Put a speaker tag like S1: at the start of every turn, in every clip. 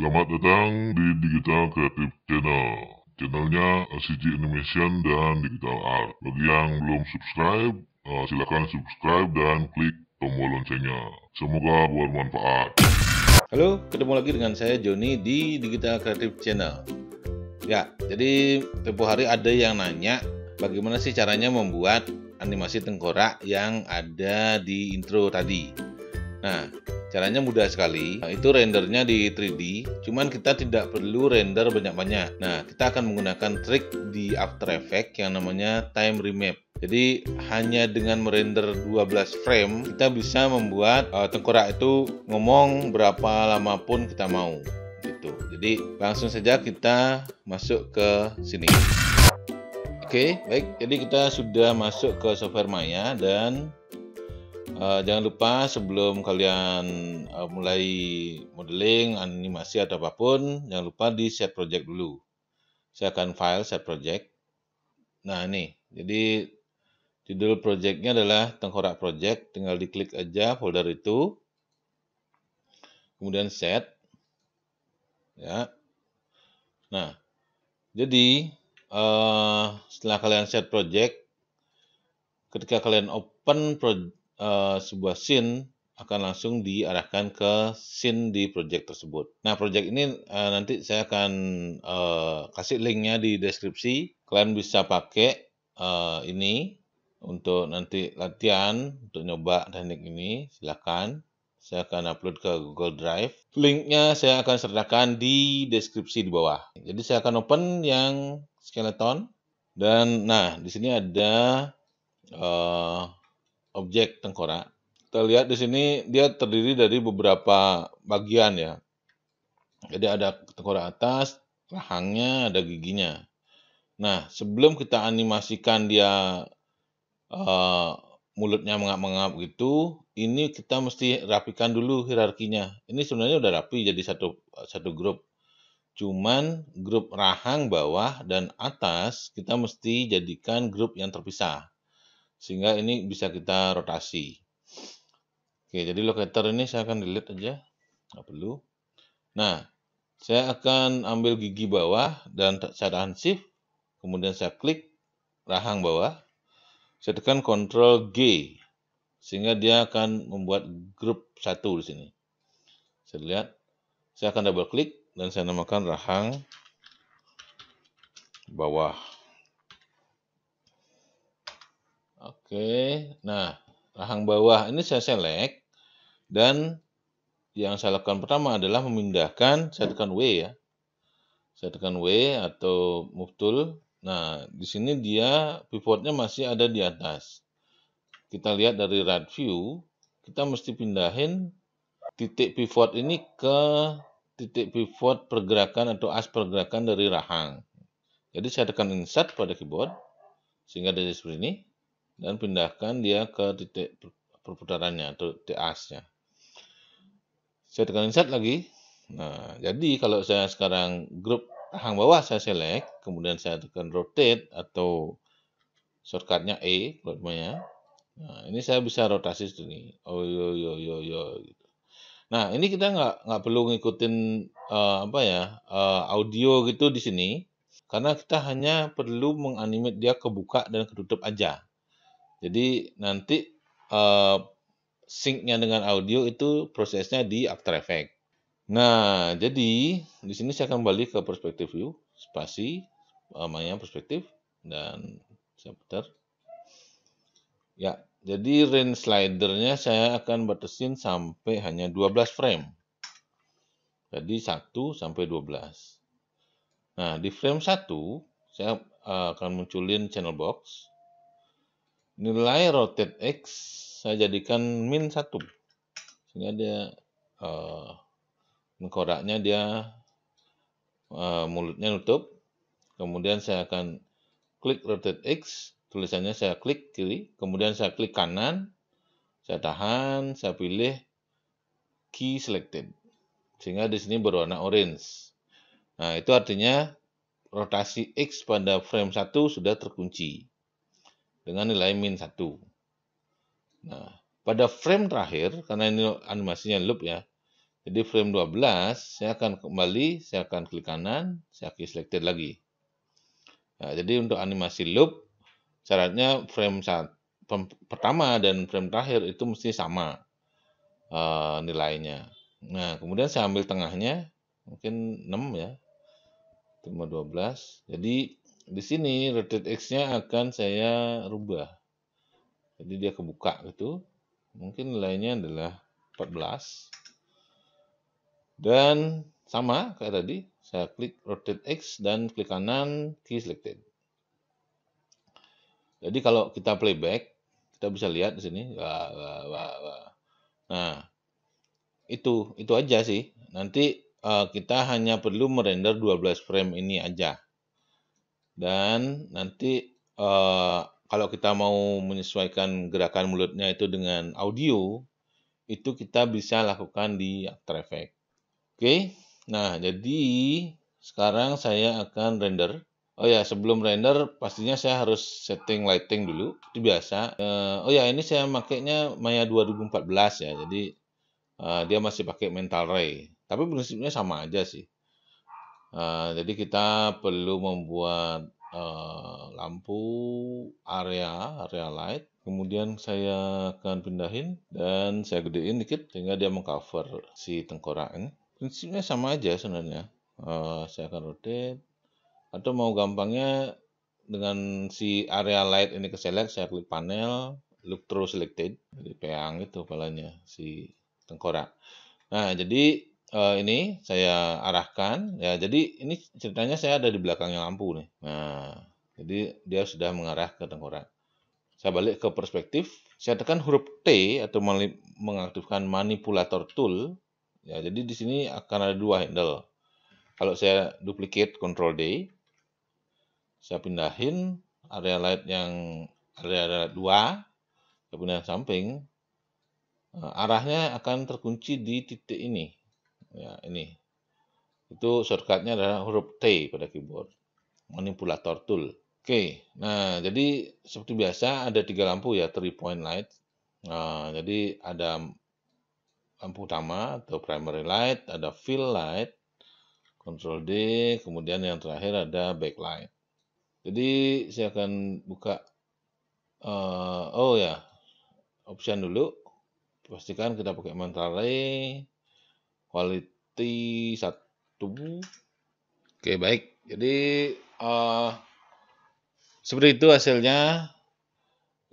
S1: Selamat datang di Digital Creative Channel. Channelnya eh, CG Animation dan Digital Art. Bagi yang belum subscribe, eh, silakan subscribe dan klik tombol loncengnya. Semoga bermanfaat. Halo, ketemu lagi dengan saya Joni di Digital Creative Channel. Ya, jadi tempo hari ada yang nanya bagaimana sih caranya membuat animasi tengkorak yang ada di intro tadi. Nah, Caranya mudah sekali, nah, itu rendernya di 3D, cuman kita tidak perlu render banyak-banyak. Nah, kita akan menggunakan trik di After Effects yang namanya time remap. Jadi hanya dengan merender 12 frame kita bisa membuat uh, tengkorak itu ngomong berapa lama pun kita mau gitu. Jadi langsung saja kita masuk ke sini. Oke, okay, baik. Jadi kita sudah masuk ke software Maya dan Uh, jangan lupa sebelum kalian uh, mulai modeling, animasi atau apapun, jangan lupa di set project dulu. Saya akan file set project. Nah ini, jadi judul projectnya adalah tengkorak project, tinggal diklik aja folder itu, kemudian set, ya. Nah, jadi uh, setelah kalian set project, ketika kalian open project Eh, sebuah scene akan langsung diarahkan ke scene di project tersebut. Nah, project ini uh, nanti saya akan uh, kasih linknya di deskripsi. Kalian bisa pakai uh, ini untuk nanti latihan, untuk nyoba teknik ini, Silahkan, Saya akan upload ke Google Drive. Linknya saya akan sertakan di deskripsi di bawah. Jadi saya akan open yang skeleton dan nah di sini ada uh, objek tengkorak. Kita lihat di sini dia terdiri dari beberapa bagian ya. Jadi ada tengkorak atas, rahangnya, ada giginya. Nah, sebelum kita animasikan dia uh, mulutnya mengap-mengap gitu, ini kita mesti rapikan dulu hierarkinya. Ini sebenarnya udah rapi jadi satu satu grup. Cuman grup rahang bawah dan atas kita mesti jadikan grup yang terpisah sehingga ini bisa kita rotasi oke jadi locator ini saya akan delete aja nggak perlu nah saya akan ambil gigi bawah dan saya tahan shift kemudian saya klik rahang bawah saya tekan Ctrl G sehingga dia akan membuat grup satu di sini saya lihat saya akan double klik dan saya namakan rahang bawah Oke, nah rahang bawah ini saya select dan yang saya lakukan pertama adalah memindahkan, saya tekan W ya. Saya tekan W atau move tool. Nah, di sini dia pivotnya masih ada di atas. Kita lihat dari right view, kita mesti pindahin titik pivot ini ke titik pivot pergerakan atau as pergerakan dari rahang. Jadi saya tekan insert pada keyboard, sehingga ada seperti ini dan pindahkan dia ke titik perputarannya atau TAS-nya. Saya tekan insert lagi. Nah, jadi kalau saya sekarang grup hang bawah saya select, kemudian saya tekan rotate atau shortcutnya E, namanya? Nah, ini saya bisa rotasi sini. Oh yo yo yo yo. Gitu. Nah, ini kita nggak nggak perlu ngikutin uh, apa ya uh, audio gitu di sini, karena kita hanya perlu menganimate dia kebuka dan ketutup aja. Jadi nanti uh, syncnya dengan audio itu prosesnya di After Effects. Nah, jadi di sini saya kembali ke Perspective view, spasi, namanya eh, perspektif, dan saya Ya, jadi range slidernya saya akan batasin sampai hanya 12 frame. Jadi 1 sampai 12. Nah, di frame 1 saya eh, akan munculin channel box nilai rotate X saya jadikan min 1 sehingga dia uh, mengkoraknya dia uh, mulutnya nutup kemudian saya akan klik rotate X tulisannya saya klik kiri kemudian saya klik kanan saya tahan saya pilih key selected sehingga di sini berwarna orange nah itu artinya rotasi X pada frame 1 sudah terkunci dengan nilai min 1. Nah, pada frame terakhir, karena ini animasinya loop ya, jadi frame 12, saya akan kembali, saya akan klik kanan, saya akan selected lagi. Nah, jadi untuk animasi loop, syaratnya frame saat pertama dan frame terakhir itu mesti sama uh, nilainya. Nah, kemudian saya ambil tengahnya, mungkin 6 ya, tambah 12. Jadi di sini rotate X-nya akan saya rubah. Jadi dia kebuka gitu. Mungkin nilainya adalah 14. Dan sama kayak tadi, saya klik rotate X dan klik kanan key selected. Jadi kalau kita playback, kita bisa lihat di sini. Wah, wah, wah, wah. Nah, itu itu aja sih. Nanti uh, kita hanya perlu merender 12 frame ini aja dan nanti uh, kalau kita mau menyesuaikan gerakan mulutnya itu dengan audio itu kita bisa lakukan di After Effects. Oke, nah jadi sekarang saya akan render. Oh ya, sebelum render pastinya saya harus setting lighting dulu, itu biasa. Uh, oh ya, ini saya makainya Maya 2014 ya, jadi uh, dia masih pakai mental ray. Tapi prinsipnya sama aja sih. Uh, jadi kita perlu membuat uh, lampu area, area light. Kemudian saya akan pindahin dan saya gedein dikit sehingga dia mengcover si tengkorak ini. Prinsipnya sama aja sebenarnya. Uh, saya akan rotate atau mau gampangnya dengan si area light ini ke select saya klik panel look through selected jadi peang itu palanya si tengkorak nah jadi uh, ini saya arahkan ya jadi ini ceritanya saya ada di belakangnya lampu nih nah jadi dia sudah mengarah ke tengkorak saya balik ke perspektif saya tekan huruf T atau mengaktifkan manipulator tool ya jadi di sini akan ada dua handle kalau saya duplicate control D saya pindahin area light yang area, dua, light 2 saya pindahin samping eh, arahnya akan terkunci di titik ini ya ini itu shortcutnya adalah huruf T pada keyboard manipulator tool oke nah jadi seperti biasa ada tiga lampu ya three point light nah jadi ada lampu utama atau primary light ada fill light control D kemudian yang terakhir ada backlight jadi saya akan buka uh, oh ya option dulu pastikan kita pakai mantra ray quality satu oke baik jadi uh, seperti itu hasilnya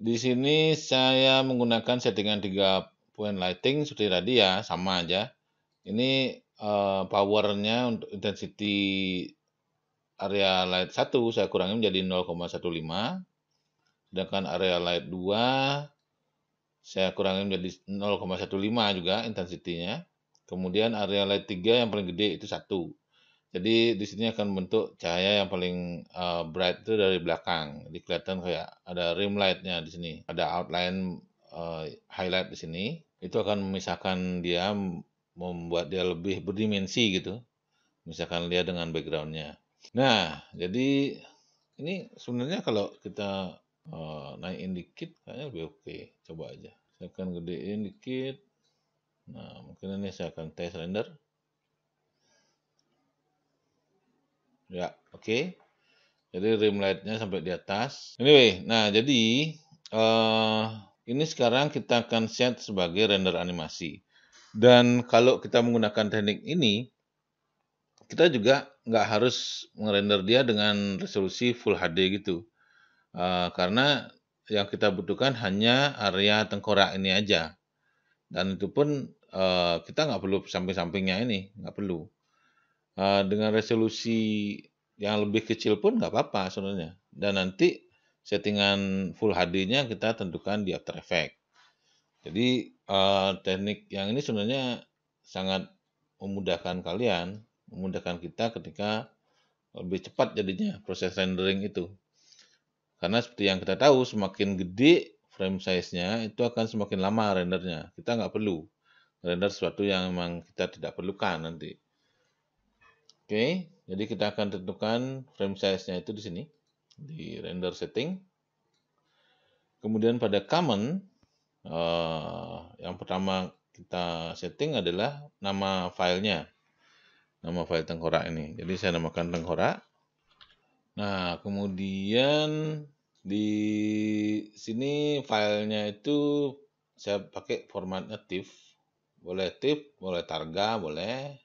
S1: di sini saya menggunakan settingan 3 point lighting seperti tadi ya sama aja ini uh, powernya untuk intensity area light 1 saya kurangi menjadi 0,15 sedangkan area light 2 saya kurangi menjadi 0,15 juga intensitinya Kemudian area light 3 yang paling gede itu satu. Jadi di sini akan bentuk cahaya yang paling uh, bright itu dari belakang. Jadi kelihatan kayak ada rim lightnya nya di sini. Ada outline uh, highlight di sini. Itu akan memisahkan dia membuat dia lebih berdimensi gitu. Misalkan dia dengan backgroundnya. Nah, jadi ini sebenarnya kalau kita uh, eh, naikin dikit kayaknya lebih oke. Okay. Coba aja. Saya akan gedein dikit Nah, mungkin ini saya akan tes render. Ya, oke. Okay. Jadi rim light-nya sampai di atas. Anyway, nah jadi uh, ini sekarang kita akan set sebagai render animasi. Dan kalau kita menggunakan teknik ini, kita juga nggak harus merender dia dengan resolusi Full HD gitu. Uh, karena yang kita butuhkan hanya area tengkorak ini aja. Dan itu pun uh, kita nggak perlu samping-sampingnya ini, nggak perlu. Uh, dengan resolusi yang lebih kecil pun nggak apa-apa sebenarnya. Dan nanti settingan full HD-nya kita tentukan di After Effects. Jadi uh, teknik yang ini sebenarnya sangat memudahkan kalian, memudahkan kita ketika lebih cepat jadinya proses rendering itu. Karena seperti yang kita tahu, semakin gede frame size-nya, itu akan semakin lama rendernya. Kita nggak perlu render sesuatu yang memang kita tidak perlukan nanti. Oke, okay, jadi kita akan tentukan frame size-nya itu di sini, di render setting. Kemudian pada common, uh, yang pertama kita setting adalah nama filenya. Nama file tengkorak ini. Jadi saya namakan tengkorak. Nah, kemudian di sini filenya itu saya pakai format native boleh tip, boleh targa, boleh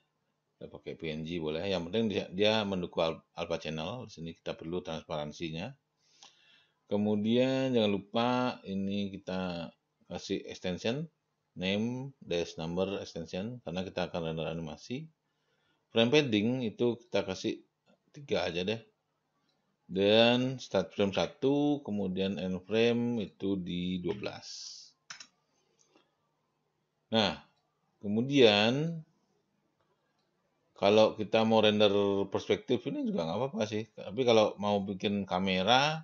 S1: kita pakai PNG boleh. Yang penting dia, dia mendukung alpha channel. Di sini kita perlu transparansinya. Kemudian jangan lupa ini kita kasih extension name dash number extension karena kita akan render animasi. Frame padding itu kita kasih tiga aja deh. Dan start frame 1, kemudian end frame itu di 12. Nah, Kemudian kalau kita mau render perspektif ini juga nggak apa-apa sih. Tapi kalau mau bikin kamera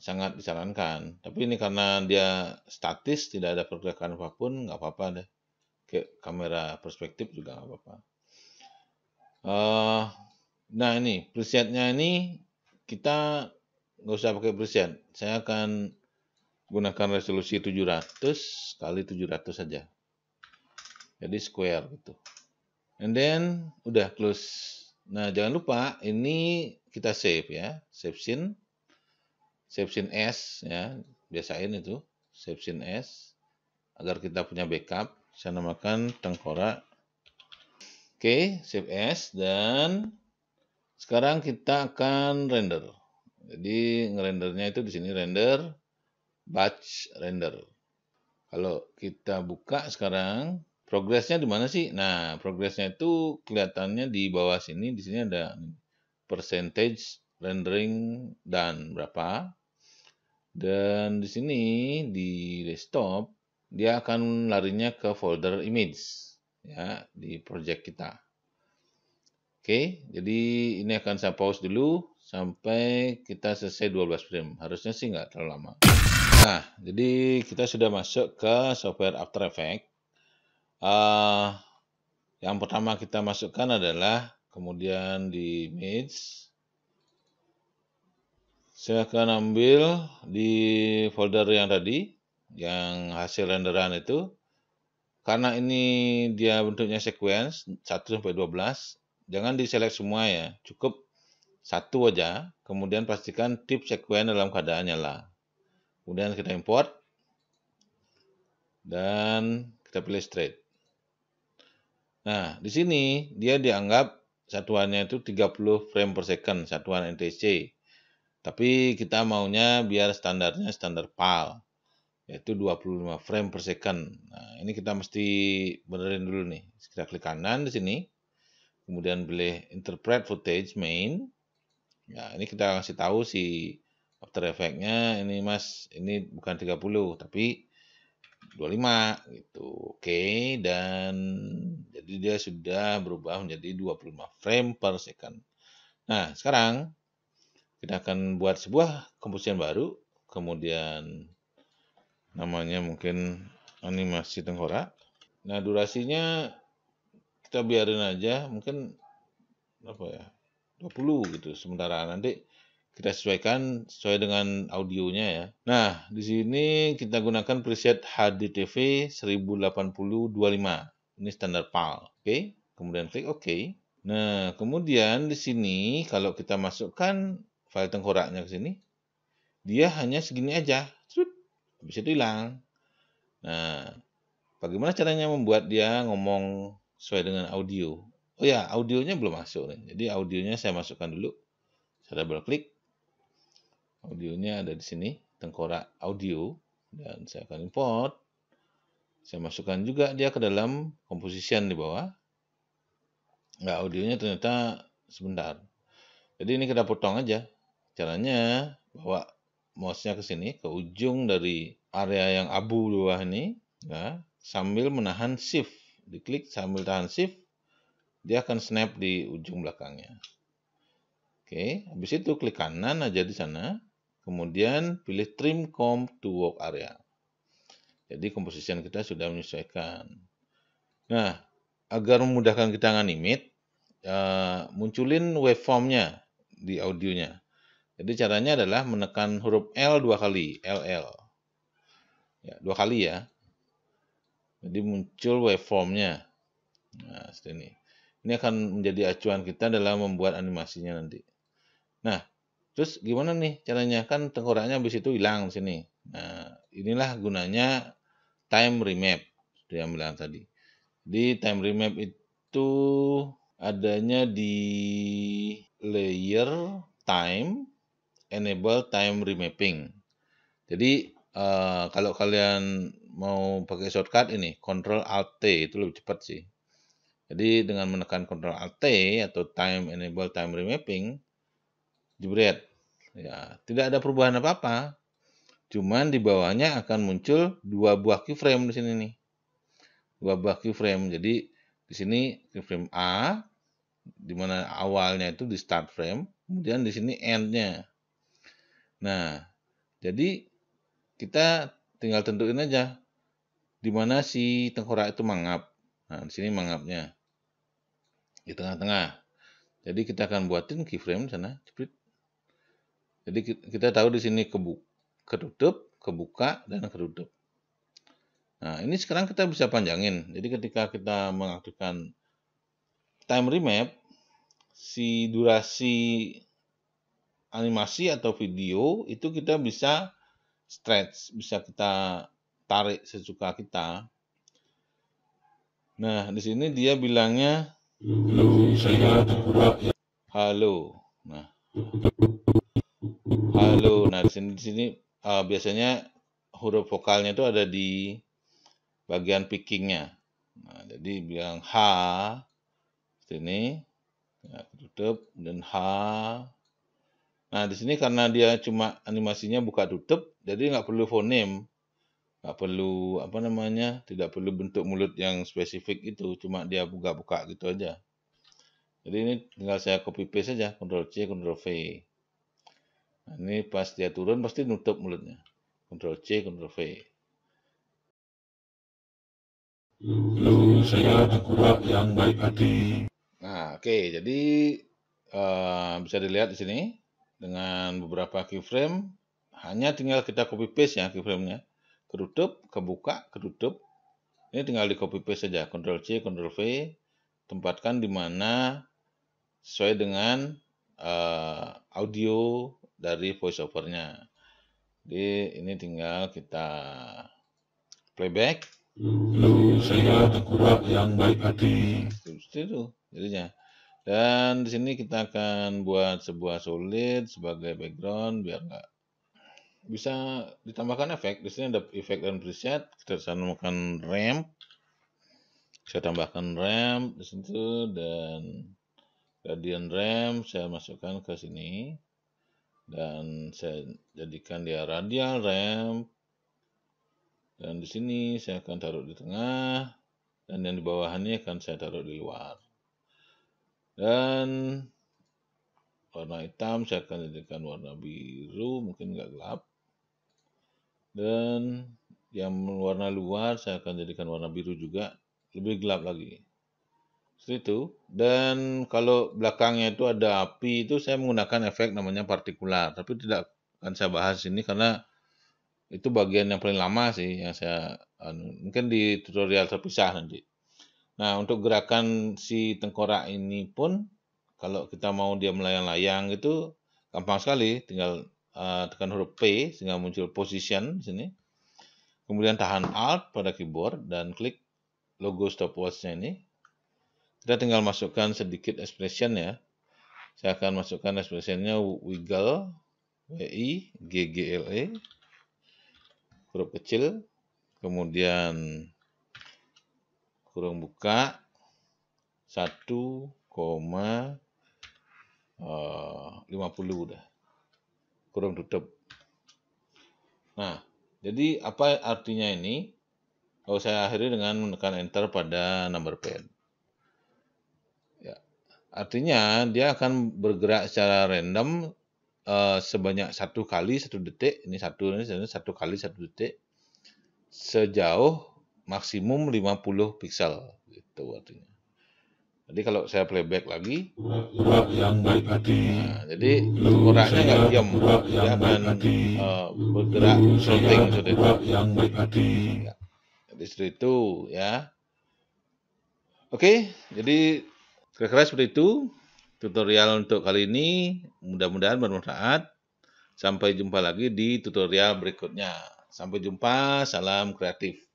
S1: sangat disarankan. Tapi ini karena dia statis, tidak ada pergerakan apapun, nggak apa-apa deh. Ke kamera perspektif juga nggak apa-apa. Uh, nah ini presetnya ini kita nggak usah pakai preset. Saya akan gunakan resolusi 700 kali 700 saja. Jadi square gitu. And then udah close. Nah, jangan lupa ini kita save ya. Save scene. Save scene S ya. Biasain itu. Save scene S. Agar kita punya backup. Saya namakan tengkorak. Oke, save S. Dan sekarang kita akan render. Jadi ngerendernya itu di sini render batch render. Kalau kita buka sekarang Progresnya di mana sih? Nah, progresnya itu kelihatannya di bawah sini. Di sini ada percentage rendering dan berapa. Dan di sini di desktop dia akan larinya ke folder image ya di project kita. Oke, jadi ini akan saya pause dulu sampai kita selesai 12 frame. Harusnya sih nggak terlalu lama. Nah, jadi kita sudah masuk ke software After Effects. Uh, yang pertama kita masukkan adalah kemudian di image saya akan ambil di folder yang tadi yang hasil renderan itu karena ini dia bentuknya sequence 1 sampai 12 jangan select semua ya cukup satu aja kemudian pastikan tip sequence dalam keadaan nyala kemudian kita import dan kita pilih straight Nah, di sini dia dianggap satuannya itu 30 frame per second satuan NTSC. Tapi kita maunya biar standarnya standar PAL yaitu 25 frame per second. Nah, ini kita mesti benerin dulu nih. Kita klik kanan di sini. Kemudian pilih interpret footage main. nah ini kita kasih tahu si After Effect-nya ini Mas, ini bukan 30 tapi 25 gitu. Oke, okay, dan jadi dia sudah berubah menjadi 25 frame per second. Nah, sekarang kita akan buat sebuah komposisian baru, kemudian namanya mungkin animasi tengkorak. Nah, durasinya kita biarin aja, mungkin apa ya? 20 gitu sementara nanti kita sesuaikan sesuai dengan audionya ya. Nah, di sini kita gunakan preset HDTV 1080-25. Ini standar PAL. Oke, okay. kemudian klik OK. Nah, kemudian di sini kalau kita masukkan file tengkoraknya ke sini, dia hanya segini aja. Cut, bisa itu hilang. Nah, bagaimana caranya membuat dia ngomong sesuai dengan audio? Oh ya, audionya belum masuk nih. Jadi audionya saya masukkan dulu. Saya double klik audionya ada di sini tengkorak audio dan saya akan import saya masukkan juga dia ke dalam composition di bawah nah, audionya ternyata sebentar jadi ini kita potong aja caranya bawa mouse-nya ke sini ke ujung dari area yang abu di bawah ini nah, sambil menahan shift diklik sambil tahan shift dia akan snap di ujung belakangnya oke habis itu klik kanan aja di sana Kemudian pilih trim comp to work area. Jadi komposisian kita sudah menyesuaikan. Nah, agar memudahkan kita nganimate, uh, munculin waveformnya di audionya. Jadi caranya adalah menekan huruf L dua kali, LL. Ya, dua kali ya. Jadi muncul waveformnya. Nah, seperti ini. Ini akan menjadi acuan kita dalam membuat animasinya nanti. Nah, Terus gimana nih caranya? Kan tengkoraknya habis itu hilang di sini. Nah, inilah gunanya time remap sudah yang bilang tadi. Di time remap itu adanya di layer time enable time remapping. Jadi uh, kalau kalian mau pakai shortcut ini control Alt T itu lebih cepat sih. Jadi dengan menekan control Alt T atau time enable time remapping jebret Ya, tidak ada perubahan apa-apa. Cuman di bawahnya akan muncul dua buah keyframe di sini nih. Dua buah keyframe. Jadi di sini keyframe A di mana awalnya itu di start frame, kemudian di sini endnya Nah, jadi kita tinggal tentuin aja di mana si tengkorak itu mangap. Nah, di sini mangapnya. Di tengah-tengah. Jadi kita akan buatin keyframe di sana. Cepet. Jadi kita tahu di sini kebu ketutup, kebuka, dan ketutup. Nah, ini sekarang kita bisa panjangin. Jadi ketika kita mengaktifkan time remap, si durasi animasi atau video itu kita bisa stretch, bisa kita tarik sesuka kita. Nah, di sini dia bilangnya Halo. Nah, Halo. Nah, di sini di sini uh, biasanya huruf vokalnya itu ada di bagian pickingnya. Nah, jadi bilang H sini ya, tutup dan H. Nah, di sini karena dia cuma animasinya buka tutup, jadi nggak perlu fonem. Nggak perlu apa namanya? Tidak perlu bentuk mulut yang spesifik itu, cuma dia buka-buka gitu aja. Jadi ini tinggal saya copy paste aja, Ctrl C, Ctrl V. Ini pas dia turun pasti nutup mulutnya. Ctrl C, Ctrl V. yang baik hati. Nah, oke. Okay. Jadi uh, bisa dilihat di sini dengan beberapa keyframe. Hanya tinggal kita copy paste ya keyframe-nya. Kedutup, kebuka, kedutup. Ini tinggal di copy paste saja. Ctrl C, Ctrl V. Tempatkan di mana sesuai dengan uh, audio dari voice overnya, Jadi ini tinggal kita playback. Lalu saya terkuat yang baik hati. Itu, itu jadinya. Dan di sini kita akan buat sebuah solid sebagai background biar nggak bisa ditambahkan efek. Di sini ada efek dan preset. Kita tambahkan ramp. Saya tambahkan ramp di situ dan gradient ramp saya masukkan ke sini dan saya jadikan dia radial ramp dan di sini saya akan taruh di tengah dan yang di bawahannya akan saya taruh di luar dan warna hitam saya akan jadikan warna biru mungkin nggak gelap dan yang warna luar saya akan jadikan warna biru juga lebih gelap lagi seperti itu. Dan kalau belakangnya itu ada api itu saya menggunakan efek namanya partikular. Tapi tidak akan saya bahas ini karena itu bagian yang paling lama sih yang saya anu, mungkin di tutorial terpisah nanti. Nah untuk gerakan si tengkorak ini pun kalau kita mau dia melayang-layang itu gampang sekali tinggal uh, tekan huruf P sehingga muncul position di sini. Kemudian tahan Alt pada keyboard dan klik logo stopwatchnya ini kita tinggal masukkan sedikit expression ya. Saya akan masukkan expressionnya wiggle, W-I, G-G-L-E, huruf kecil, kemudian kurung buka, eh, lima puluh udah. Kurung tutup. Nah, jadi apa artinya ini? Kalau oh, saya akhiri dengan menekan enter pada number pad. Artinya dia akan bergerak secara random uh, sebanyak satu kali satu detik. Ini satu, ini satu kali satu detik sejauh maksimum 50 piksel gitu artinya. Jadi kalau saya playback lagi, yang baik hati. Nah, jadi koraknya nggak diam, dia akan uh, bergerak shooting seperti itu. Yang baik hati. Ya. Jadi seperti itu ya. Oke, jadi Kira-kira seperti itu tutorial untuk kali ini. Mudah-mudahan bermanfaat. Sampai jumpa lagi di tutorial berikutnya. Sampai jumpa, salam kreatif.